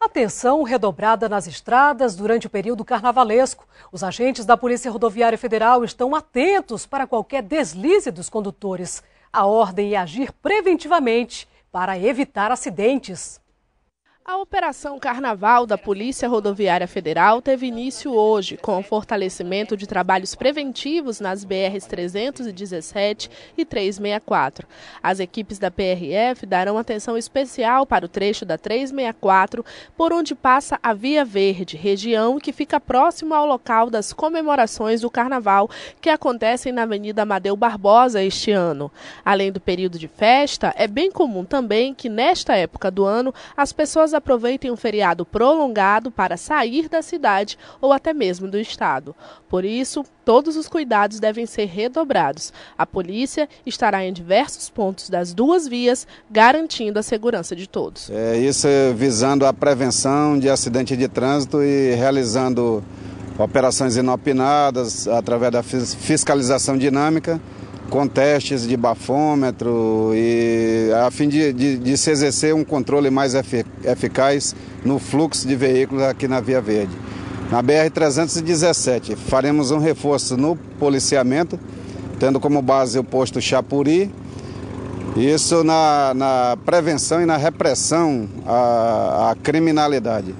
Atenção redobrada nas estradas durante o período carnavalesco. Os agentes da Polícia Rodoviária Federal estão atentos para qualquer deslize dos condutores. A ordem é agir preventivamente para evitar acidentes. A Operação Carnaval da Polícia Rodoviária Federal teve início hoje, com o fortalecimento de trabalhos preventivos nas BRs 317 e 364. As equipes da PRF darão atenção especial para o trecho da 364, por onde passa a Via Verde, região que fica próximo ao local das comemorações do Carnaval, que acontecem na Avenida Amadeu Barbosa este ano. Além do período de festa, é bem comum também que, nesta época do ano, as pessoas aproveitem um feriado prolongado para sair da cidade ou até mesmo do estado. Por isso, todos os cuidados devem ser redobrados. A polícia estará em diversos pontos das duas vias, garantindo a segurança de todos. É isso é visando a prevenção de acidente de trânsito e realizando operações inopinadas através da fiscalização dinâmica com testes de bafômetro e a fim de, de, de se exercer um controle mais eficaz no fluxo de veículos aqui na Via Verde. Na BR-317, faremos um reforço no policiamento, tendo como base o posto Chapuri. Isso na, na prevenção e na repressão à, à criminalidade.